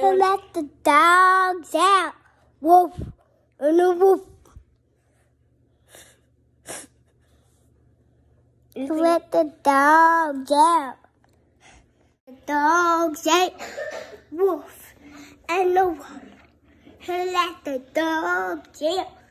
to let the dogs out. Woof. And a wolf. To let the dogs out. The dogs out. Woof. And a wolf. To let the dogs out.